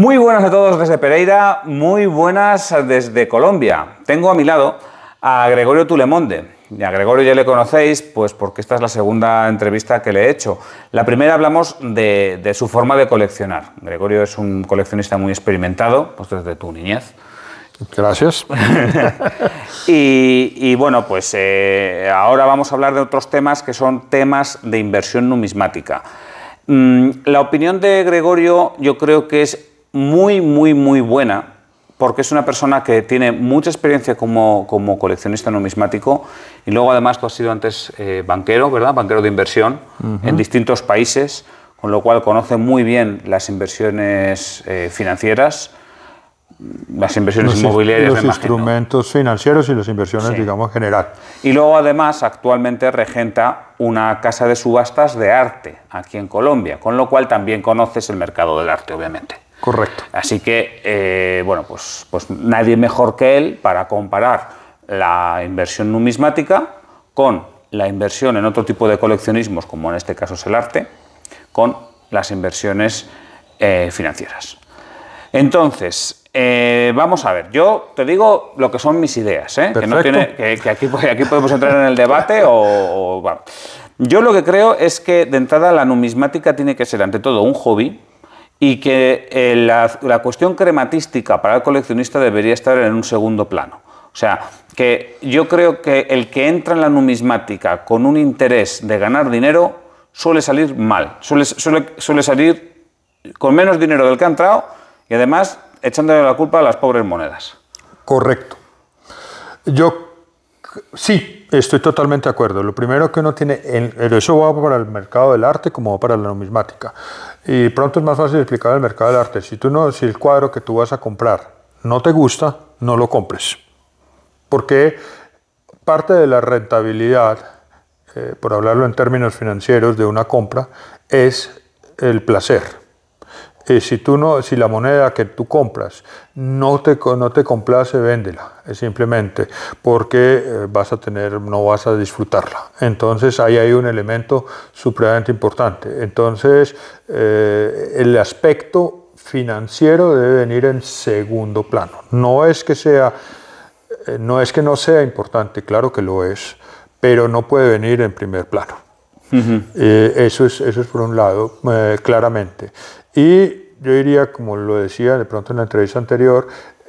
Muy buenas a todos desde Pereira, muy buenas desde Colombia. Tengo a mi lado a Gregorio Tulemonde. Y a Gregorio ya le conocéis, pues porque esta es la segunda entrevista que le he hecho. La primera hablamos de, su forma de coleccionar. Gregorio es un coleccionista muy experimentado, pues desde tu niñez. Gracias. y, bueno, pues eh, ahora vamos a hablar de otros temas que son temas de inversión numismática. Mm, la opinión de Gregorio yo creo que es muy, muy, muy buena, porque es una persona que tiene mucha experiencia como, coleccionista numismático y luego además tú has sido antes eh, banquero, ¿verdad? Banquero de inversión en distintos países, con lo cual conoce muy bien las inversiones eh, financieras las inversiones inmobiliarias. Los instrumentos financieros y las inversiones, digamos, general. Y luego, además, actualmente regenta una casa de subastas de arte aquí en Colombia, con lo cual también conoces el mercado del arte, obviamente. Correcto. Así que, eh, bueno, pues, pues nadie mejor que él para comparar la inversión numismática con la inversión en otro tipo de coleccionismos, como en este caso es el arte, con las inversiones eh, financieras. Entonces, eh, vamos a ver, yo te digo lo que son mis ideas, que, no tiene, que, pues, aquí, podemos entrar en el debate o... Yo lo que creo es que de entrada la numismática tiene que ser ante todo un hobby, y que eh, la, cuestión crematística para el coleccionista debería estar en un segundo plano. O sea, que yo creo que el que entra en la numismática con un interés de ganar dinero suele salir mal, suele, salir con menos dinero del que ha entrado y además echándole la culpa a las pobres monedas. Correcto. Yo Sí, estoy totalmente de acuerdo. Lo primero que uno tiene, eso va para el mercado del arte como va para la numismática. Y pronto es más fácil explicar el mercado del arte. Si, tú no, si el cuadro que tú vas a comprar no te gusta, no lo compres. Porque parte de la rentabilidad, eh, por hablarlo en términos financieros, de una compra es el placer si, tú no, si la moneda que tú compras no te, no te complace, véndela, simplemente, porque eh, vas a tener, no vas a disfrutarla. Entonces ahí hay un elemento supremamente importante. Entonces eh, el aspecto financiero debe venir en segundo plano. No es que sea, eh, no es que no sea importante, claro que lo es, pero no puede venir en primer plano. eso, es, eso es por un lado, claramente. Y yo diría, como lo decía de pronto en la entrevista anterior,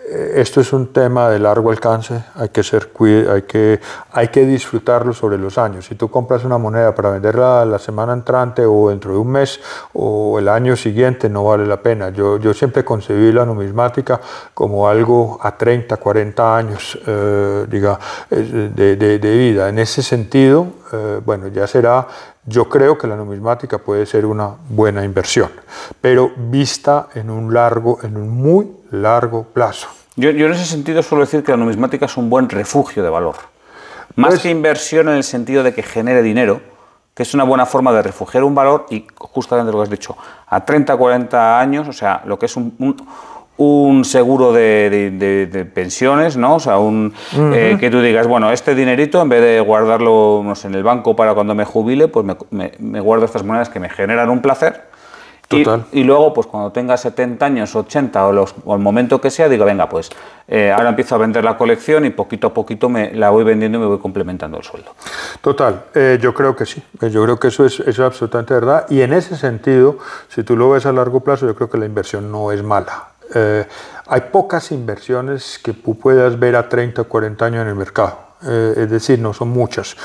eh, esto es un tema de largo alcance, hay que, ser, hay, que, hay que disfrutarlo sobre los años. Si tú compras una moneda para venderla la semana entrante o dentro de un mes o el año siguiente, no vale la pena. Yo, siempre concebí la numismática como algo a 30, 40 años eh, diga, eh, de vida. En ese sentido, eh, bueno, ya será, yo creo que la numismática puede ser una buena inversión, pero vista en un largo, en un muy largo plazo. Yo, en ese sentido suelo decir que la numismática es un buen refugio de valor. Más pues que inversión en el sentido de que genere dinero, que es una buena forma de refugiar un valor y justamente lo que has dicho, a 30, 40 años, o sea, lo que es un un seguro de, pensiones, ¿no? O sea, un, eh, que tú digas, bueno, este dinerito, en vez de guardarlo en el banco para cuando me jubile, pues me, guardo estas monedas que me generan un placer. Total. Y, luego, pues cuando tenga 70 años, 80 o, los, o el momento que sea, digo, venga, pues eh, ahora empiezo a vender la colección y poquito a poquito me la voy vendiendo y me voy complementando el sueldo. Total, eh, yo creo que sí, yo creo que eso es absolutamente verdad y en ese sentido, si tú lo ves a largo plazo, yo creo que la inversión no es mala, eh, hay pocas inversiones que tú puedas ver a 30 o 40 años en el mercado. Eh, es decir, no son muchas.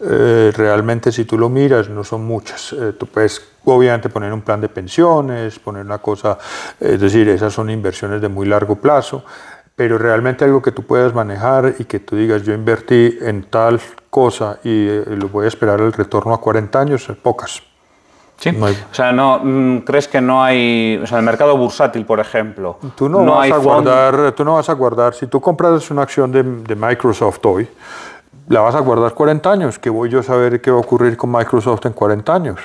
Eh, realmente si tú lo miras, no son muchas. tú puedes obviamente poner un plan de pensiones, poner una cosa, es decir, esas son inversiones de muy largo plazo, pero realmente algo que tú puedas manejar y que tú digas, yo invertí en tal cosa y lo voy a esperar el retorno a 40 años, son pocas. O sea, no, mm, ¿crees que no hay. O sea, el mercado bursátil, por ejemplo. Tú no, vas, a guardar, tú no vas a guardar. Si tú compras una acción de, Microsoft hoy, la vas a guardar 40 años. ¿Qué voy yo a saber qué va a ocurrir con Microsoft en 40 años?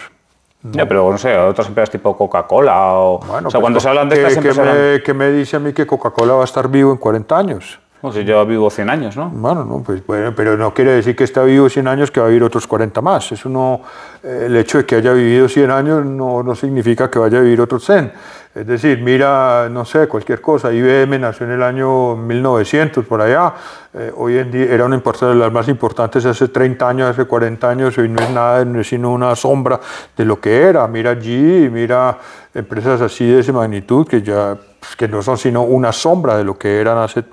pero no sé, otras empresas tipo Coca-Cola o. Bueno, o pues cuando se hablan de que, me, me dice a mí que Coca-Cola va a estar vivo en 40 años? O si lleva vivo 100 años, ¿no? Bueno, no, pues, bueno, pero no quiere decir que está vivo 100 años que va a vivir otros 40 más. Eh, el hecho de que haya vivido 100 años no, no significa que vaya a vivir otros 100. Es decir, mira, no sé, cualquier cosa. IBM nació en el año 1900, por allá. Eh, hoy en día era una de las más importantes hace 30 años, hace 40 años, hoy no es nada, no es sino una sombra de lo que era. Mira allí, mira empresas así de esa magnitud que ya pues, que no son sino una sombra de lo que eran hace,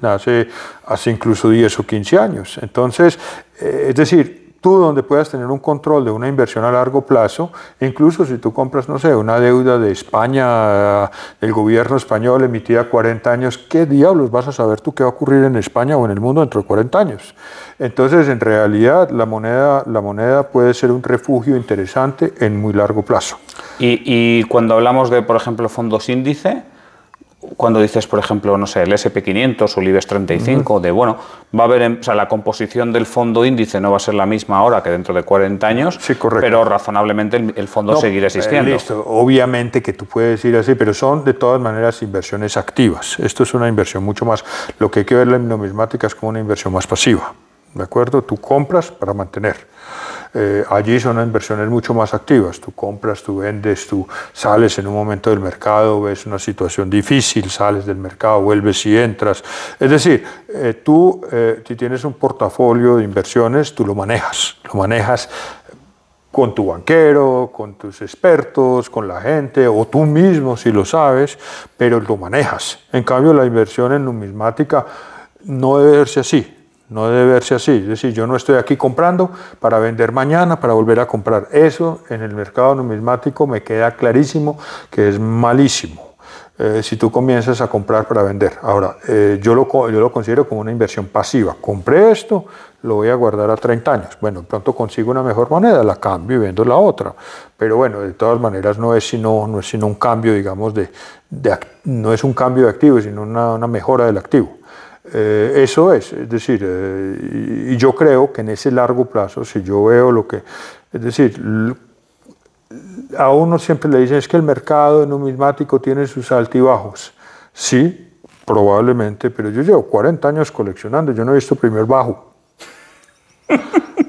hace, incluso 10 o 15 años. Entonces, eh, es decir, tú donde puedas tener un control de una inversión a largo plazo, incluso si tú compras, no sé, una deuda de España, del gobierno español emitida 40 años, ¿qué diablos vas a saber tú qué va a ocurrir en España o en el mundo dentro de 40 años? Entonces, en realidad, la moneda, la moneda puede ser un refugio interesante en muy largo plazo. Y, y cuando hablamos de, por ejemplo, fondos índice, cuando dices, por ejemplo, no sé, el SP500 o el IBEX 35, de bueno, va a haber, em, o sea, la composición del fondo índice no va a ser la misma ahora que dentro de 40 años, pero razonablemente el, fondo seguirá eh, existiendo. obviamente que tú puedes ir así, pero son de todas maneras inversiones activas. Esto es una inversión mucho más, lo que hay que ver en numismática es como una inversión más pasiva. ¿De acuerdo? Tú compras para mantener. Eh, allí son inversiones mucho más activas. Tú compras, tú vendes, tú sales en un momento del mercado, ves una situación difícil, sales del mercado, vuelves y entras. Es decir, eh, tú, eh, si tienes un portafolio de inversiones, tú lo manejas, lo manejas con tu banquero, con tus expertos, con la gente, o tú mismo si lo sabes, pero lo manejas. En cambio, la inversión en numismática no debe verse así. No debe verse así. Es decir, yo no estoy aquí comprando para vender mañana, para volver a comprar. Eso en el mercado numismático me queda clarísimo que es malísimo. Eh, si tú comienzas a comprar para vender. Ahora, eh, yo, lo, yo lo considero como una inversión pasiva. Compré esto, lo voy a guardar a 30 años. Bueno, pronto consigo una mejor moneda, la cambio y vendo la otra. Pero bueno, de todas maneras no es sino, no es sino un cambio, digamos, de, no es un cambio de activo, sino una, una mejora del activo. Eh, eso es, es decir, eh, y, yo creo que en ese largo plazo, si yo veo lo que, es decir, a uno siempre le dicen es que el mercado numismático tiene sus altibajos. Sí, probablemente, pero yo llevo 40 años coleccionando, yo no he visto primer bajo.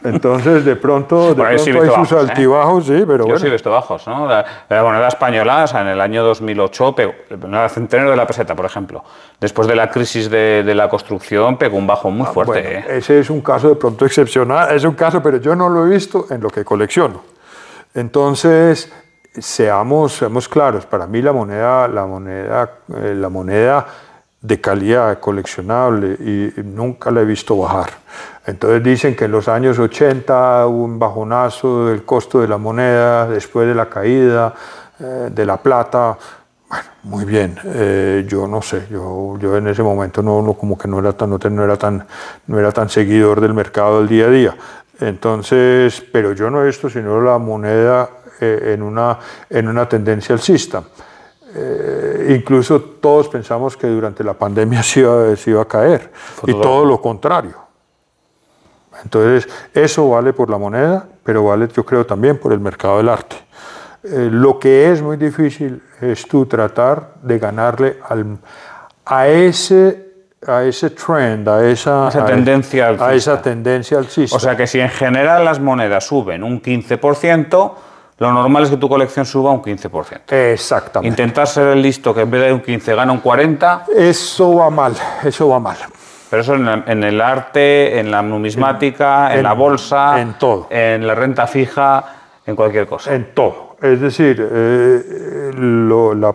Entonces, de pronto, de hay sus ¿eh? altibajos, sí, pero Yo bueno. sí he visto bajos, ¿no? La, moneda española, en el año 2008, pegó, el centenario de la peseta, por ejemplo, después de la crisis de, la construcción, pegó un bajo muy ah, fuerte. bueno, ¿eh? Ese es un caso de pronto excepcional, es un caso, pero yo no lo he visto en lo que colecciono. Entonces, seamos, seamos claros, para mí la moneda, la moneda, eh, la moneda de calidad, coleccionable, y nunca la he visto bajar. Entonces dicen que en los años 80 hubo un bajonazo del costo de la moneda, después de la caída eh, de la plata. Bueno, muy bien, eh, yo no sé, yo, en ese momento no, como que no era, tan, no, era tan, no era tan seguidor del mercado del día a día. Entonces, pero yo no esto sino la moneda eh, en, una, en una tendencia alcista. Eh, incluso todos pensamos que durante la pandemia se iba, a caer y todo lo contrario. Entonces, eso vale por la moneda, pero vale yo creo también por el mercado del arte. Eh, lo que es muy difícil es tú tratar de ganarle a ese a ese trend, a esa, tendencia a, a esa tendencia alcista. O sea que si en general las monedas suben un 15%, lo normal es que tu colección suba un 15%. Exactamente. Intentar ser el listo que en vez de un 15 gana un 40. Eso va mal, eso va mal. Pero eso en, el arte, en la numismática, en, la bolsa, en todo. En la renta fija, en cualquier cosa. En todo. Es decir, eh, la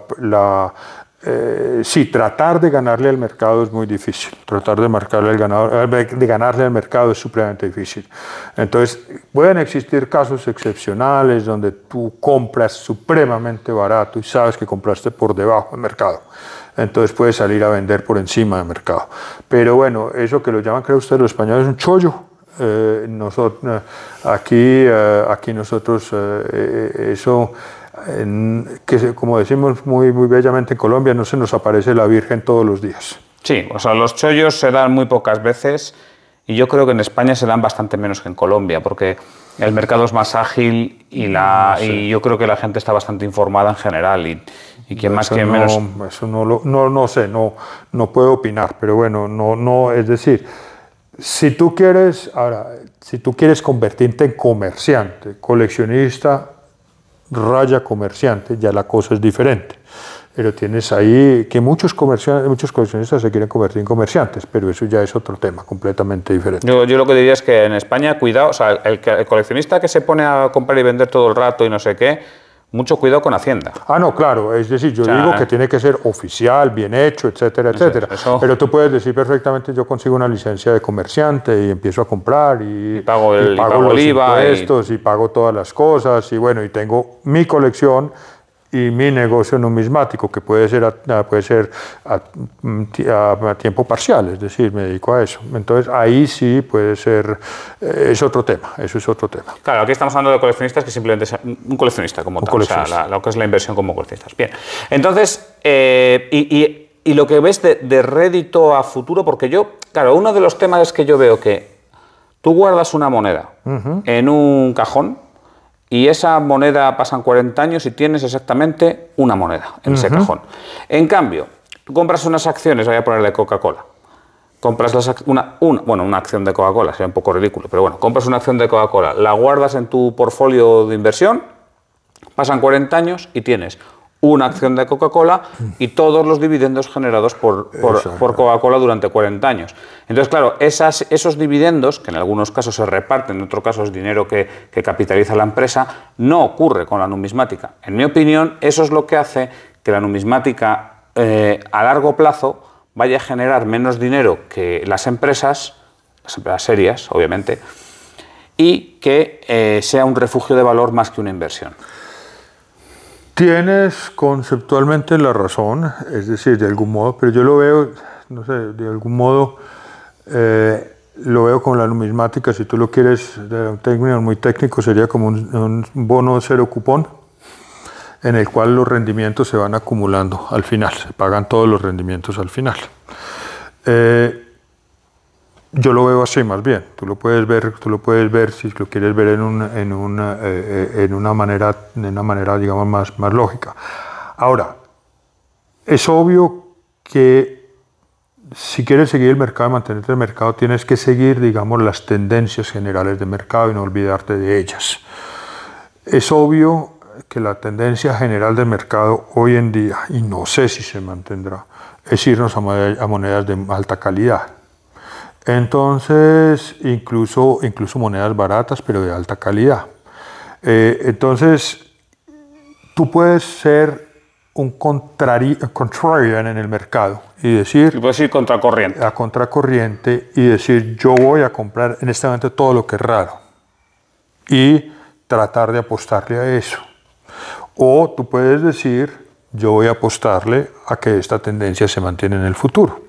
eh, sí, tratar de ganarle al mercado es muy difícil. Tratar de, marcarle el ganador, eh, de ganarle al mercado es supremamente difícil. Entonces, pueden existir casos excepcionales donde tú compras supremamente barato y sabes que compraste por debajo del mercado. Entonces puedes salir a vender por encima del mercado. Pero bueno, eso que lo llaman, creo usted, los españoles, un chollo. Eh, nosotros, aquí, aquí nosotros, eso que como decimos muy, muy bellamente en Colombia, no se nos aparece la Virgen todos los días. Sí, o sea, los chollos se dan muy pocas veces y yo creo que en España se dan bastante menos que en Colombia, porque el mercado es más ágil y, la, y yo creo que la gente está bastante informada en general y, y quien más que menos... Eso no, lo, no, no sé, no, no puedo opinar, pero bueno, no, no, es decir, si tú quieres, ahora, si tú quieres convertirte en comerciante, coleccionista raya comerciante, ya la cosa es diferente. Pero tienes ahí que muchos, comerciantes, muchos coleccionistas se quieren convertir en comerciantes, pero eso ya es otro tema completamente diferente. Yo, lo que diría es que en España, cuidado, o el coleccionista que se pone a comprar y vender todo el rato y no sé qué, mucho cuidado con Hacienda. Ah, no, claro, es decir, yo digo que tiene que ser oficial, bien hecho, etcétera, etcétera. Pero tú puedes decir perfectamente, yo consigo una licencia de comerciante y empiezo a comprar y, pago el y pago los impuestos y... pago todas las cosas y bueno, y tengo mi colección y mi negocio numismático, que puede ser, a, puede ser mm, a, tiempo parcial, es decir, me dedico a eso. Entonces ahí sí puede ser, eh, es otro tema, eso es otro tema. Claro, aquí estamos hablando de coleccionistas que simplemente es un coleccionista como o sea, lo que es la inversión como coleccionistas. Bien, entonces, eh, y, lo que ves de, rédito a futuro, porque yo, claro, uno de los temas es que yo veo que tú guardas una moneda en un cajón, y esa moneda pasan 40 años y tienes exactamente una moneda en ese cajón. En cambio, tú compras unas acciones, voy a ponerle Coca-Cola. Compras las, una, bueno, una acción de Coca-Cola, sería un poco ridículo, pero bueno, compras una acción de Coca-Cola, la guardas en tu portfolio de inversión, pasan 40 años y tienes una acción de Coca-Cola y todos los dividendos generados por, por, Coca-Cola durante 40 años. Entonces, claro, esos dividendos, que en algunos casos se reparten, en otros casos dinero que, capitaliza la empresa, no ocurre con la numismática. En mi opinión, eso es lo que hace que la numismática eh, a largo plazo vaya a generar menos dinero que las empresas, las empresas serias, obviamente, y que eh, sea un refugio de valor más que una inversión. Tienes conceptualmente la razón, es decir, de algún modo, pero yo lo veo, no sé, de algún modo eh, lo veo con la numismática, si tú lo quieres, de un término muy técnico, sería como un, bono cero cupón en el cual los rendimientos se van acumulando al final, se pagan todos los rendimientos al final. Eh, yo lo veo así más bien. Tú lo puedes ver, tú lo puedes ver si lo quieres ver en, un, en, una, eh, eh, en una manera, en una manera digamos, más, lógica. Ahora, es obvio que si quieres seguir el mercado y mantenerte el mercado, tienes que seguir, digamos, las tendencias generales del mercado y no olvidarte de ellas. Es obvio que la tendencia general del mercado hoy en día, y no sé si se mantendrá, es irnos a monedas de alta calidad. Entonces, incluso, incluso monedas baratas, pero de alta calidad. Eh, entonces, tú puedes ser un contrarian en el mercado y decir... Y puedes ir contracorriente. A contracorriente y decir, yo voy a comprar en este momento todo lo que es raro. Y tratar de apostarle a eso. O tú puedes decir, yo voy a apostarle a que esta tendencia se mantiene en el futuro.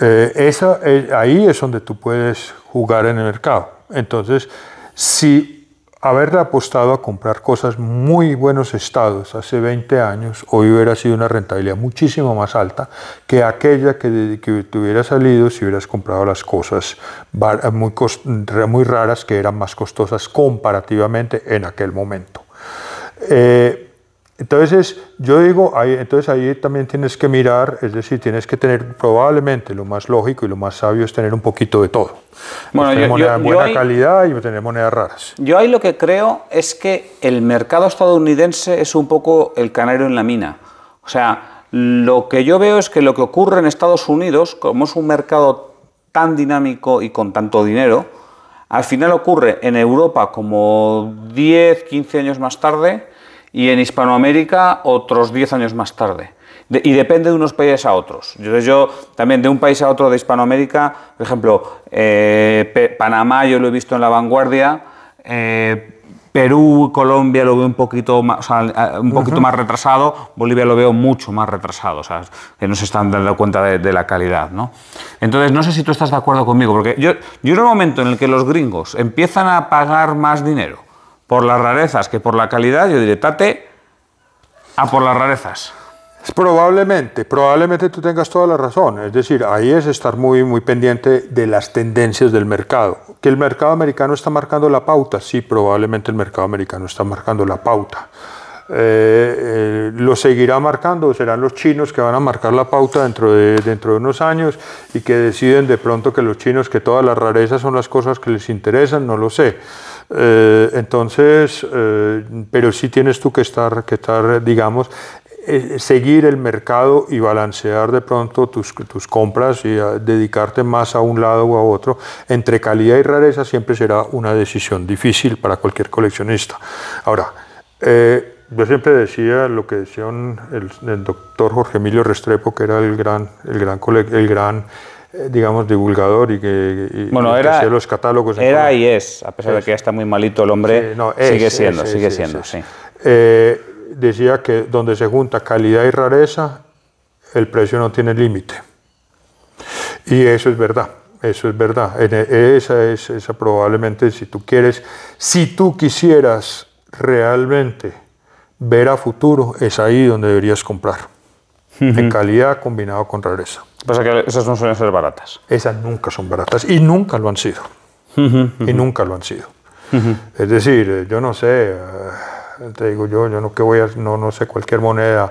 Eh, esa, eh, ahí es donde tú puedes jugar en el mercado. Entonces, si haberle apostado a comprar cosas muy buenos estados hace 20 años, hoy hubiera sido una rentabilidad muchísimo más alta que aquella que, te hubiera salido si hubieras comprado las cosas eh, muy, raras que eran más costosas comparativamente en aquel momento. Entonces, yo digo, ahí, entonces ahí también tienes que mirar, es decir, tienes que tener probablemente lo más lógico y lo más sabio es tener un poquito de todo. Bueno, tener buena calidad y tener monedas raras. Yo ahí lo que creo es que el mercado estadounidense es un poco el canario en la mina. O sea, lo que yo veo es que lo que ocurre en Estados Unidos, como es un mercado tan dinámico y con tanto dinero, al final ocurre en Europa como 10, 15 años más tarde y en Hispanoamérica otros 10 años más tarde. y depende de unos países a otros. Yo, yo también de un país a otro de Hispanoamérica, por ejemplo, eh, Panamá yo lo he visto en la vanguardia, eh, Perú, Colombia lo veo un poquito más, eh, un poquito más retrasado, Bolivia lo veo mucho más retrasado, o sea, que no se están dando cuenta de, la calidad, ¿no? Entonces, no sé si tú estás de acuerdo conmigo, porque yo, yo en el momento en el que los gringos empiezan a pagar más dinero por las rarezas que por la calidad, yo diré, tate a por las rarezas. Probablemente, probablemente tú tengas toda la razón. Es decir, ahí es estar muy, muy pendiente de las tendencias del mercado. Que el mercado americano está marcando la pauta, sí, probablemente el mercado americano está marcando la pauta. Eh, eh, lo seguirá marcando, serán los chinos que van a marcar la pauta dentro de, dentro de unos años y que deciden de pronto que los chinos, que todas las rarezas son las cosas que les interesan, no lo sé. Eh, entonces, eh, pero si tienes tú que estar, que digamos, eh, seguir el mercado y balancear de pronto tus, compras y dedicarte más a un lado o a otro, entre calidad y rareza siempre será una decisión difícil para cualquier coleccionista. Ahora, yo siempre decía lo que decía el, doctor Jorge Emilio Restrepo, que era el gran, el gran, el gran eh, digamos, divulgador y que, y, era, los catálogos. Era y es, a pesar de que ya está muy malito el hombre, sigue siendo, sigue siendo, sí. Eh, decía que donde se junta calidad y rareza, el precio no tiene límite. Y eso es verdad, eso es verdad. E, esa es esa probablemente, si tú quieres, si tú quisieras realmente ver a futuro, es ahí donde deberías comprar. ...en calidad combinado con rareza. Pasa que esas no suelen ser baratas. Esas nunca son baratas y nunca lo han sido. Y nunca lo han sido. Es decir, eh, yo no sé, eh, te digo yo, yo no que voy a, no, sé, cualquier moneda,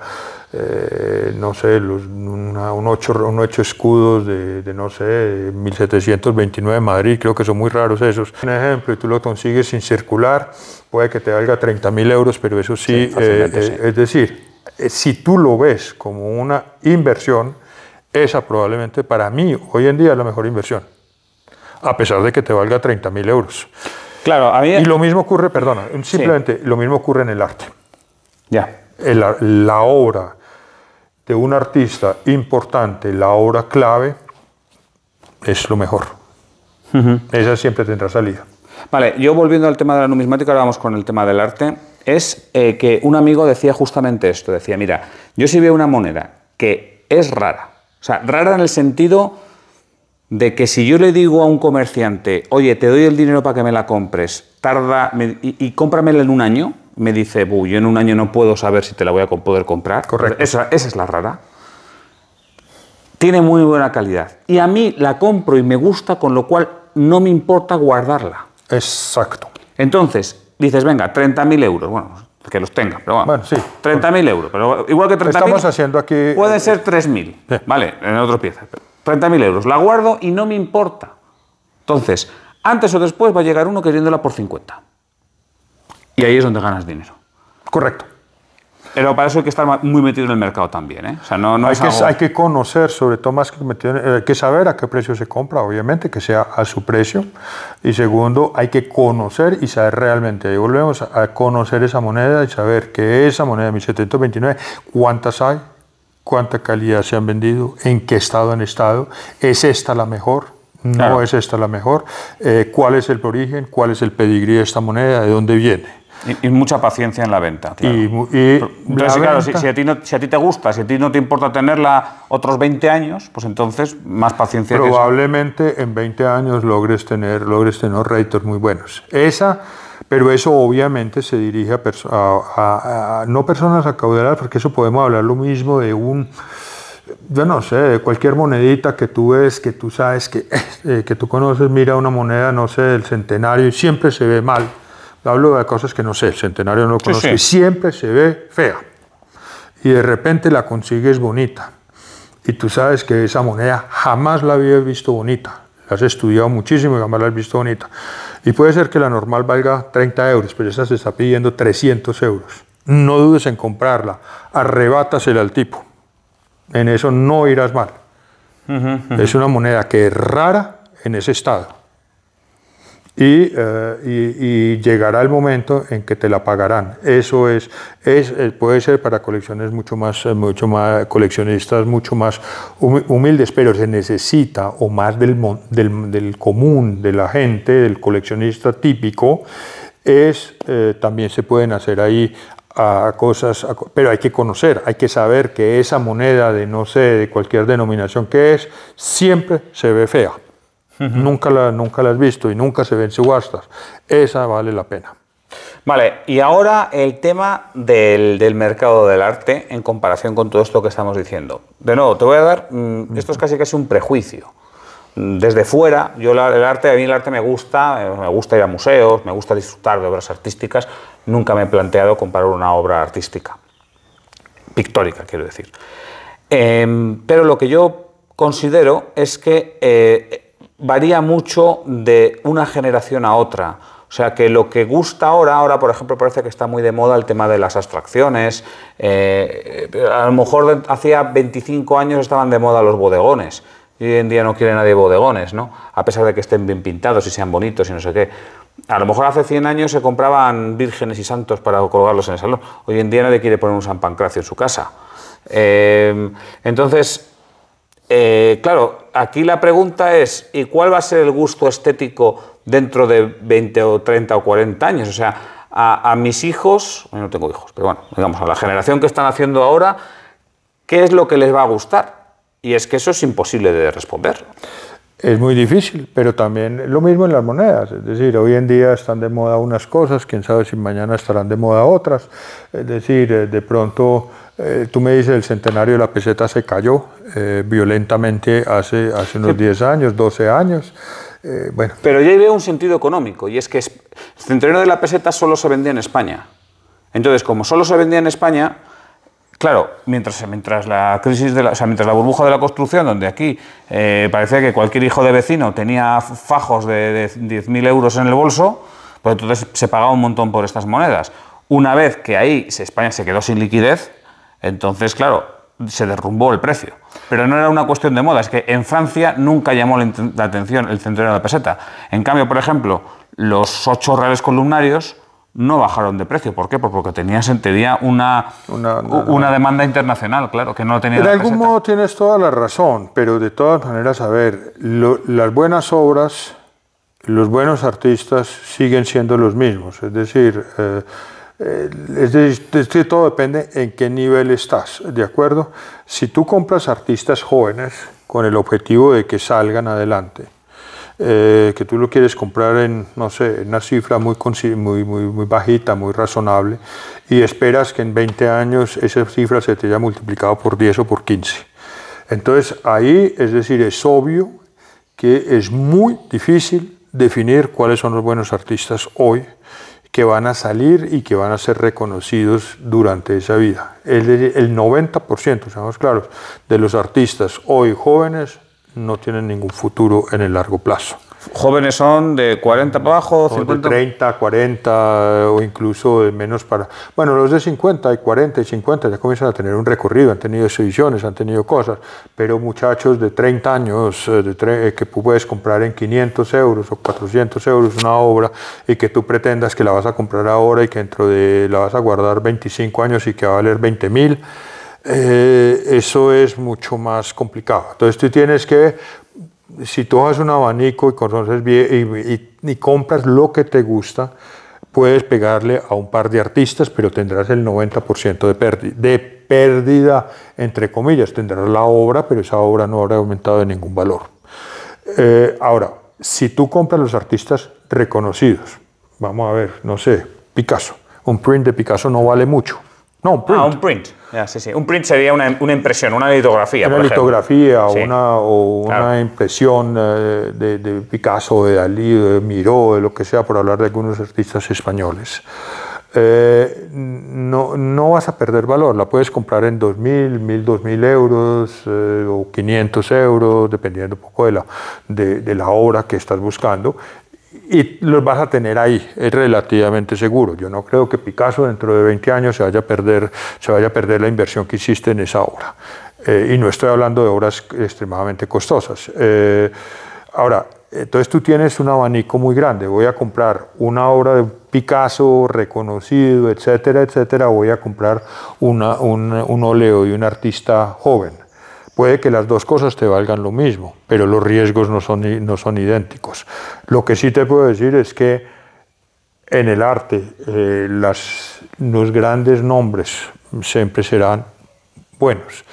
eh, no sé, un, ocho, escudos de, no sé, 1729 de Madrid, creo que son muy raros esos. Un ejemplo, y tú lo consigues sin circular, puede que te valga 30.000 mil euros, pero eso sí. es decir, eh, si tú lo ves como una inversión, esa probablemente para mí hoy en día es la mejor inversión, a pesar de que te valga 30.000 mil euros. Claro, Y lo mismo ocurre, perdona, simplemente lo mismo ocurre en el arte. Ya. la obra de un artista importante, la obra clave, es lo mejor. Esa siempre tendrá salida. Vale, yo volviendo al tema de la numismática, ahora vamos con el tema del arte es eh, que un amigo decía justamente esto, decía, mira, yo si veo una moneda que es rara, o sea, rara en el sentido de que si yo le digo a un comerciante, oye, te doy el dinero para que me la compres, tarda y, cómpramela en un año, me dice, yo en un año no puedo saber si te la voy a poder comprar. Correcto. Esa, esa es la rara. Tiene muy buena calidad. Y a mí la compro y me gusta, con lo cual no me importa guardarla. Exacto. Entonces, dices, venga, 30.000 euros, bueno, que los tenga, pero bueno, bueno sí. 30.000 euros, pero igual que 30.000... Estamos haciendo aquí... Puede eh, ser 3.000, vale, en otras piezas. 30.000 euros, la guardo y no me importa. Entonces, antes o después va a llegar uno queriéndola por 50. Y ahí es donde ganas dinero. Correcto. Pero para eso hay que estar muy metido en el mercado también. ¿eh? O sea, no, no hay, es que, hay que conocer, sobre todo más que eh, que saber a qué precio se compra, obviamente, que sea a su precio. Y segundo, hay que conocer y saber realmente. Y volvemos a conocer esa moneda y saber que esa moneda, 1729, cuántas hay, cuánta calidad se han vendido, en qué estado han estado, es esta la mejor no es esta la mejor, eh, cuál es el origen, cuál es el pedigrí de esta moneda, de dónde viene. Y, mucha paciencia en la venta. Y, si, a ti te gusta, si a ti no te importa tenerla otros 20 años, pues entonces más paciencia. Probablemente en 20 años logres tener, logres tener réditos muy buenos. Esa, pero eso obviamente se dirige a, a, a no personas acaudaladas, porque eso podemos hablar lo mismo de un yo no sé, cualquier monedita que tú ves, que tú sabes, que, eh, que tú conoces, mira una moneda, no sé, del centenario, y siempre se ve mal. Hablo de cosas que no sé, el centenario no lo conozco, siempre se ve fea. Y de repente la consigues bonita. Y tú sabes que esa moneda jamás la había visto bonita. La has estudiado muchísimo y jamás la has visto bonita. Y puede ser que la normal valga 30 euros, pero esta se está pidiendo 300 euros. No dudes en comprarla, arrebátasela al tipo. En eso no irás mal. Es una moneda que es rara en ese estado. Eh, y, llegará el momento en que te la pagarán. Eso es, es eh, puede ser para colecciones mucho más, eh, mucho más coleccionistas mucho más humildes, pero se necesita o más del, común, de la gente, del coleccionista típico, es, también se pueden hacer ahí a cosas, pero hay que conocer, hay que saber que esa moneda de no sé, de cualquier denominación que es, siempre se ve fea. nunca, la, nunca la has visto y nunca se ven subastas. Esa vale la pena. Vale, y ahora el tema del, mercado del arte en comparación con todo esto que estamos diciendo. De nuevo, te voy a dar, mm, esto es casi casi un prejuicio. Desde fuera, yo el arte, a mí el arte me gusta, eh, me gusta ir a museos, me gusta disfrutar de obras artísticas, nunca me he planteado comprar una obra artística, pictórica quiero decir. Em, pero lo que yo considero es que eh, varía mucho de una generación a otra. O sea que lo que gusta ahora, ahora por ejemplo parece que está muy de moda el tema de las abstracciones, eh, a lo mejor hacía 25 años estaban de moda los bodegones, y hoy en día no quiere nadie bodegones, ¿no? A pesar de que estén bien pintados y sean bonitos y no sé qué. A lo mejor hace 100 años se compraban vírgenes y santos para colgarlos en el salón. Hoy en día nadie quiere poner un San Pancracio en su casa. Em, entonces, eh, claro, aquí la pregunta es, ¿y cuál va a ser el gusto estético dentro de 20 o 30 o 40 años? O sea, a, mis hijos, no tengo hijos, pero bueno, digamos, a la generación que están haciendo ahora, ¿qué es lo que les va a gustar? Y es que eso es imposible de responder. Es muy difícil, pero también lo mismo en las monedas, es decir, hoy en día están de moda unas cosas, quién sabe si mañana estarán de moda otras, es decir, eh, de pronto eh, tú me dices el centenario de la peseta se cayó eh, violentamente hace, hace unos 10 años, 12 años, bueno. Pero ya hay un sentido económico, y es que el centenario de la peseta solo se vendía en España. Entonces, como solo se vendía en España, claro, mientras, mientras la crisis de la, mientras la burbuja de la construcción, donde aquí eh, parecía que cualquier hijo de vecino tenía fajos de, de 10.000 euros en el bolso, pues entonces se pagaba un montón por estas monedas. Una vez que ahí España se quedó sin liquidez, entonces, claro, se derrumbó el precio. Pero no era una cuestión de moda, es que en Francia nunca llamó la, la atención el centenario de la peseta. En cambio, por ejemplo, los ocho reales columnarios no bajaron de precio. ¿Por qué? Pues porque tenías tenía una, una, demanda internacional, claro, que no tenía... De algún modo tienes toda la razón, pero de todas maneras, a ver, las buenas obras, los buenos artistas siguen siendo los mismos. Es decir, eh, eh, es decir, todo depende en qué nivel estás, ¿de acuerdo? Si tú compras artistas jóvenes con el objetivo de que salgan adelante, eh, que tú lo quieres comprar en, no sé, una cifra muy, muy, muy, bajita, muy razonable, y esperas que en 20 años esa cifra se te haya multiplicado por 10 o por 15. Entonces ahí, es decir, es obvio que es muy difícil definir cuáles son los buenos artistas hoy que van a salir y que van a ser reconocidos durante esa vida. El, el 90%, seamos claros, de los artistas hoy jóvenes no tienen ningún futuro en el largo plazo. Jóvenes son de 40 para abajo, De 30, 40 o incluso de menos para... Bueno, los de 50 y 40 y 50 ya comienzan a tener un recorrido, han tenido exhibiciones, han tenido cosas, pero muchachos de 30 años eh, de tre... Eh, que puedes comprar en 500 euros o 400 euros una obra y que tú pretendas que la vas a comprar ahora y que dentro de la vas a guardar 25 años y que va a valer 20 mil eh, eso es mucho más complicado. Entonces tú tienes que, si tú haces un abanico y, conoces y, compras lo que te gusta, puedes pegarle a un par de artistas, pero tendrás el 90% de pérdida, de pérdida, entre comillas. Tendrás la obra, pero esa obra no habrá aumentado de ningún valor. Eh, ahora, si tú compras los artistas reconocidos, vamos a ver, no sé, Picasso, un print de Picasso no vale mucho, no, un print. Ah, un print. sí, sí. Un print sería una, impresión, una litografía. Una litografía una, o una impresión eh, de, Picasso, de Dalí, de Miró, de lo que sea, por hablar de algunos artistas españoles. Eh, no, vas a perder valor, la puedes comprar en 2.000, 1.000, 2.000 euros eh, o 500 euros, dependiendo un poco de la, de, de la obra que estás buscando, y los vas a tener ahí, es relativamente seguro. Yo no creo que Picasso dentro de 20 años se vaya a perder, se vaya a perder la inversión que hiciste en esa obra. Eh, y no estoy hablando de obras extremadamente costosas. Eh, ahora, entonces tú tienes un abanico muy grande. Voy a comprar una obra de Picasso reconocido, etcétera, etcétera. Voy a comprar un, un óleo de un artista joven Puede que las dos cosas te valgan lo mismo, pero los riesgos no son, no son idénticos. Lo que sí te puedo decir es que en el arte eh, los grandes nombres siempre serán buenos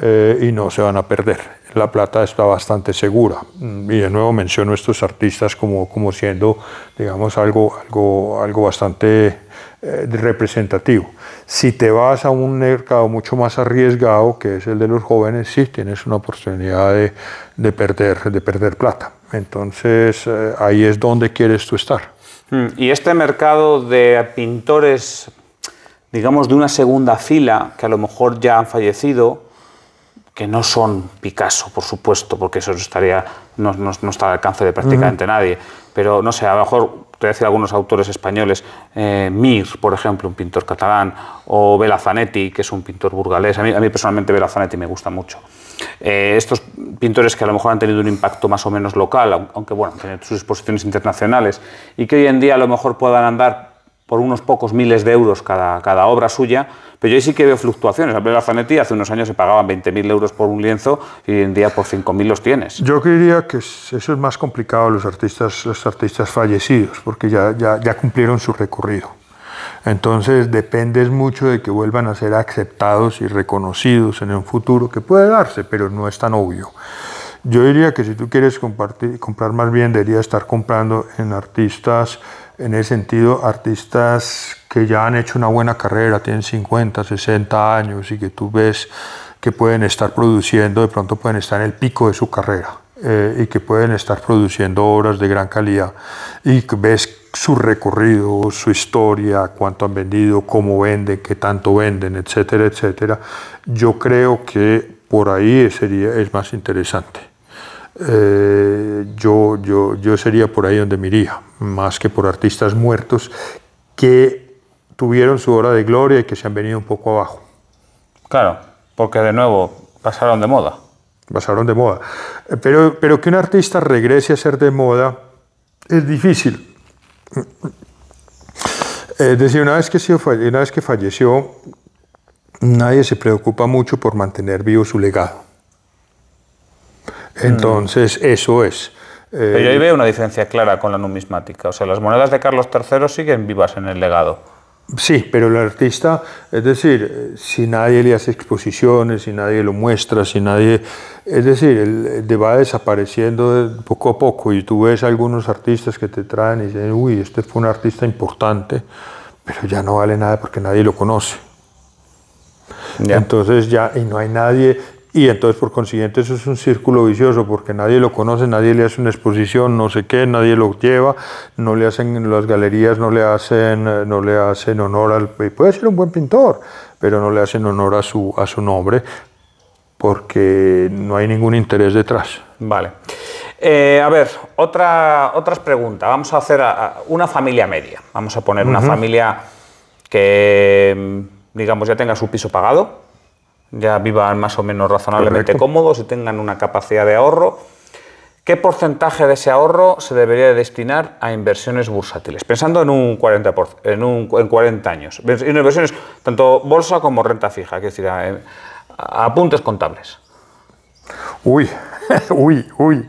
eh, y no se van a perder. La plata está bastante segura. Y de nuevo menciono a estos artistas como, como siendo, digamos, algo, algo, algo bastante eh, representativo. Si te vas a un mercado mucho más arriesgado, que es el de los jóvenes, sí tienes una oportunidad de, perder, de perder plata. Entonces eh, ahí es donde quieres tú estar. Hmm, y este mercado de pintores, digamos, de una segunda fila, que a lo mejor ya han fallecido, que no son Picasso, por supuesto, porque eso estaría, no, no, no está al alcance de prácticamente nadie, pero no sé, a lo mejor voy a decir algunos autores españoles, eh, Mir, por ejemplo, un pintor catalán, o Bela Zanetti, que es un pintor burgalés. A mí, personalmente Bela Zanetti me gusta mucho. Eh, estos pintores que a lo mejor han tenido un impacto más o menos local, aunque bueno, han sus exposiciones internacionales, y que hoy en día a lo mejor puedan andar por unos pocos miles de euros cada, cada obra suya, pero yo ahí sí que veo fluctuaciones. La Zanetti hace unos años se pagaban 20.000 euros por un lienzo y hoy en día por 5.000 los tienes. Yo diría que eso es más complicado los artistas, los artistas fallecidos, porque ya, ya, ya cumplieron su recorrido. Entonces dependes mucho de que vuelvan a ser aceptados y reconocidos en un futuro que puede darse, pero no es tan obvio. Yo diría que si tú quieres comprar más bien, debería estar comprando en artistas en ese sentido, artistas que ya han hecho una buena carrera, tienen 50, 60 años y que tú ves que pueden estar produciendo, de pronto pueden estar en el pico de su carrera eh, y que pueden estar produciendo obras de gran calidad y ves su recorrido, su historia, cuánto han vendido, cómo venden, qué tanto venden, etcétera, etcétera. Yo creo que por ahí sería, es más interesante. Eh, yo, yo, yo sería por ahí donde me iría, más que por artistas muertos que tuvieron su hora de gloria y que se han venido un poco abajo. Claro, porque de nuevo pasaron de moda. Pasaron de moda. Eh, pero, pero que un artista regrese a ser de moda es difícil. Eh, es decir, una que, una vez que falleció, nadie se preocupa mucho por mantener vivo su legado. Mm. Entonces, eso es. Pero yo ahí eh, veo una diferencia clara con la numismática. O sea, las monedas de Carlos III siguen vivas en el legado. Sí, pero el artista, es decir, si nadie le hace exposiciones, si nadie lo muestra, si nadie, es decir, eh, va desapareciendo poco a poco y tú ves algunos artistas que te traen y dicen, uy, este fue un artista importante, pero ya no vale nada porque nadie lo conoce. Entonces ya, y no hay nadie, y entonces, por consiguiente, eso es un círculo vicioso porque nadie lo conoce, nadie le hace una exposición, no sé qué, nadie lo lleva, no le hacen las galerías, no le hacen, eh, no le hacen honor al. Puede ser un buen pintor, pero no le hacen honor a su, a su nombre porque no hay ningún interés detrás. Vale. Eh, a ver, otra, otras preguntas. Vamos a hacer a, una familia media. Vamos a poner una familia que, digamos, ya tenga su piso pagado ya vivan más o menos razonablemente cómodos y tengan una capacidad de ahorro. ¿Qué porcentaje de ese ahorro se debería destinar a inversiones bursátiles? Pensando en un 40, en, un, 40 años. Inversiones tanto bolsa como renta fija, es decir, a, apuntes contables. Uy, uy, uy.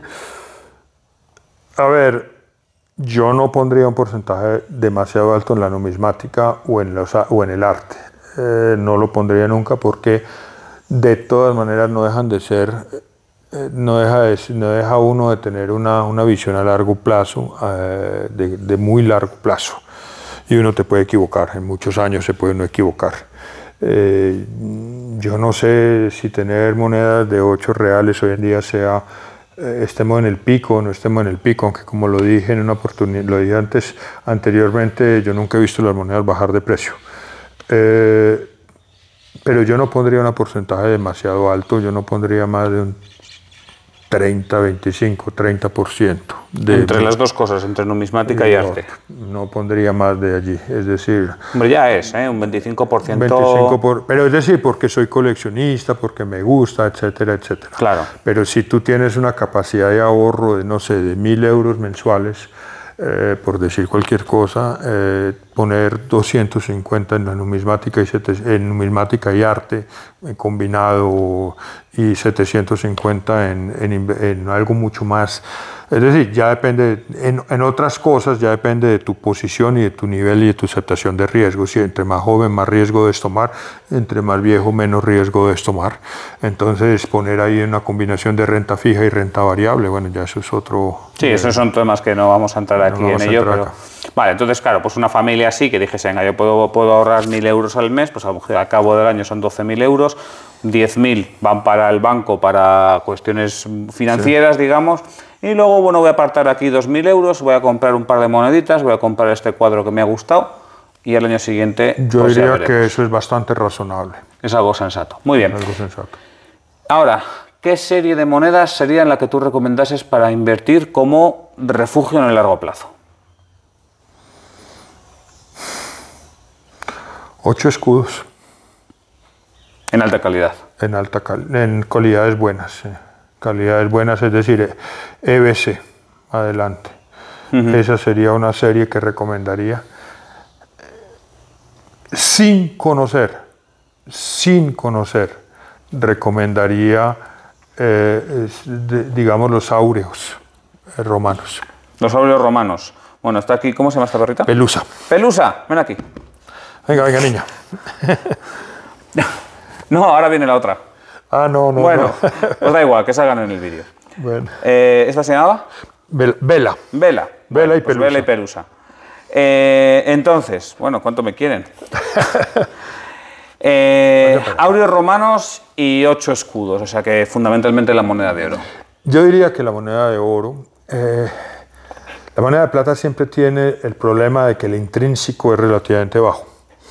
A ver, yo no pondría un porcentaje demasiado alto en la numismática o en, los, o en el arte. Eh, no lo pondría nunca porque de todas maneras no dejan de ser, eh, no deja, no deja uno de tener una, visión a largo plazo, eh, de, muy largo plazo. Y uno te puede equivocar, en muchos años se puede no equivocar. Eh, yo no sé si tener monedas de 8 reales hoy en día sea estemos en el pico o no estemos en el pico, aunque como lo dije en una lo dije antes anteriormente, yo nunca he visto las monedas bajar de precio. Pero yo no pondría un porcentaje demasiado alto, yo no pondría más de un 30, 25, 30%. entre las dos cosas, entre numismática y arte. No pondría más de allí, es decir... Hombre, ya es, ¿eh? un 25%... 25 pero es decir, porque soy coleccionista, porque me gusta, etcétera, etcétera. Claro. Pero si tú tienes una capacidad de ahorro de, no sé, de mil euros mensuales, eh, por decir cualquier cosa, eh, poner 250 en numismática y, en numismática y arte eh, combinado y 750 en, en, algo mucho más. Es decir, ya depende, en, otras cosas ya depende de tu posición y de tu nivel y de tu aceptación de riesgo. Si entre más joven más riesgo de tomar, entre más viejo menos riesgo de tomar. Entonces poner ahí una combinación de renta fija y renta variable, bueno, ya eso es otro... Sí, esos son temas que no vamos a entrar aquí en ello, Vale, entonces, claro, pues una familia así que dijese, venga, yo puedo, ahorrar mil euros al mes, pues a lo mejor al cabo del año son 12.000 euros, 10.000 van para el banco para cuestiones financieras, digamos, y luego, bueno, voy a apartar aquí 2.000 euros, voy a comprar un par de moneditas, voy a comprar este cuadro que me ha gustado, y el año siguiente... Yo pues diría que eso es bastante razonable. Es algo sensato. Muy bien. Algo sensato. Ahora, ¿qué serie de monedas sería en la que tú recomendases para invertir como refugio en el largo plazo? Ocho escudos. En alta calidad. En alta en calidades buenas. Calidades buenas, es decir, EBC, eh, e adelante. Esa sería una serie que recomendaría eh, sin conocer, sin conocer, recomendaría, eh, digamos, los áureos romanos. Los áureos romanos. Bueno, está aquí, ¿cómo se llama esta perrita? Pelusa. Pelusa, ven aquí. Venga, venga, niña. no, ahora viene la otra. Ah, no, no. Bueno, no. da igual, que salgan en el vídeo. Bueno. Eh, ¿Esta se llamaba? Vela. Vela. Vela, y pues Perusa. Vela y perusa. Eh, entonces, bueno, ¿cuánto me quieren? Eh, aureos romanos y ocho escudos, o sea que fundamentalmente la moneda de oro. Yo diría que la moneda de oro. Eh, la moneda de plata siempre tiene el problema de que el intrínseco es relativamente bajo.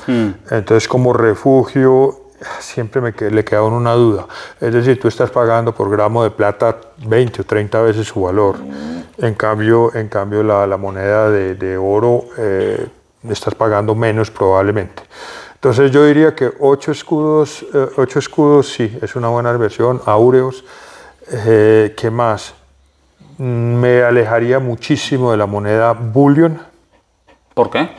Hmm. Entonces, como refugio, siempre me le quedaba una duda. Es decir, tú estás pagando por gramo de plata 20 o 30 veces su valor. Hmm. En cambio, en cambio la, moneda de, oro eh, estás pagando menos probablemente. Entonces yo diría que 8 escudos, eh, escudos sí, es una buena versión, áureos, eh, ¿qué más? Mm, me alejaría muchísimo de la moneda bullion. ¿Por qué?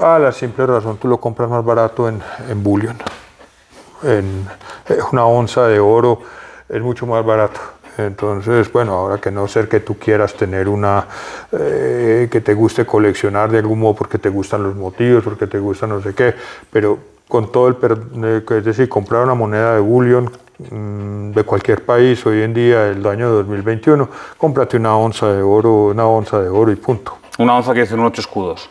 A la simple razón, tú lo compras más barato en, bullion. En, eh, una onza de oro es mucho más barato. Entonces, bueno, ahora que no ser que tú quieras tener una eh, que te guste coleccionar de algún modo porque te gustan los motivos, porque te gustan no sé qué, pero con todo el, eh, es decir, comprar una moneda de bullion mm, de cualquier país hoy en día, el año 2021, cómprate una onza de oro, una onza de oro y punto. Una onza que es en ocho escudos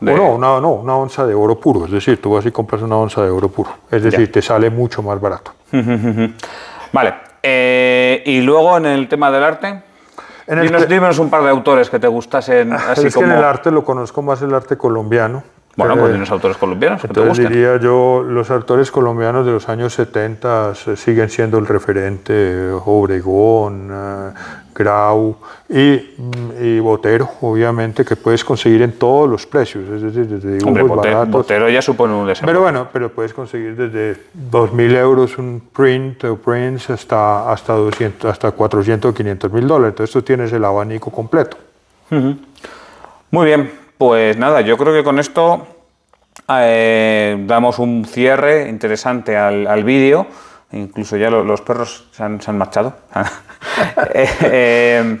no, una, no, una onza de oro puro. Es decir, tú vas y compras una onza de oro puro. Es decir, te sale mucho más barato. vale. Eh, y luego en el tema del arte. En un par de autores que te gustasen. Así es como... en el arte lo conozco más el arte colombiano. Bueno, pues unos eh, autores colombianos. Que diría yo, los autores colombianos de los años 70 eh, siguen siendo el referente, eh, Obregón, Grau mm, y, Botero, obviamente, que puedes conseguir en todos los precios. Es decir, desde Hombre, Botero, ya supone un desembolso. Pero bueno, pero puedes conseguir desde 2.000 euros un print o prints hasta, 200, hasta 400 o 500 mil dólares. Entonces tú tienes el abanico completo. Muy bien, pues nada, yo creo que con esto eh, damos un cierre interesante al, vídeo. Incluso ya los perros se han, marchado. Eh, eh,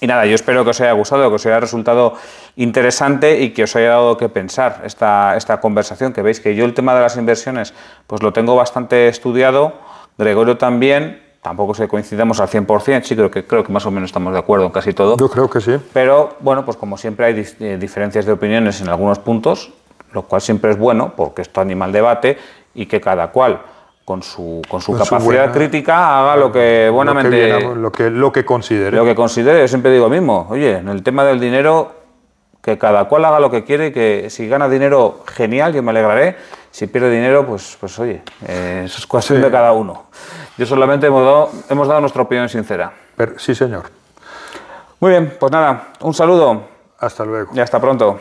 y nada, yo espero que os haya gustado, que os haya resultado interesante y que os haya dado que pensar esta, esta conversación, que veis que yo el tema de las inversiones pues lo tengo bastante estudiado, Gregorio también, Tampoco se coincidamos al 100%, sí creo que, creo que más o menos estamos de acuerdo en casi todo. Yo creo que sí. Pero bueno, pues como siempre hay eh, diferencias de opiniones en algunos puntos, lo cual siempre es bueno porque esto anima el debate y que cada cual con su, con su capacidad crítica haga lo que buenamente... Lo que, lo que, considere. Lo que considere, yo siempre digo lo mismo, oye, en el tema del dinero que cada cual haga lo que quiere, que si gana dinero, genial, yo me alegraré. Si pierde dinero, pues, pues oye, eso es cuestión de cada uno. Yo solamente hemos dado, nuestra opinión sincera. sí, señor. Muy bien, pues nada, un saludo. Hasta luego. Y hasta pronto.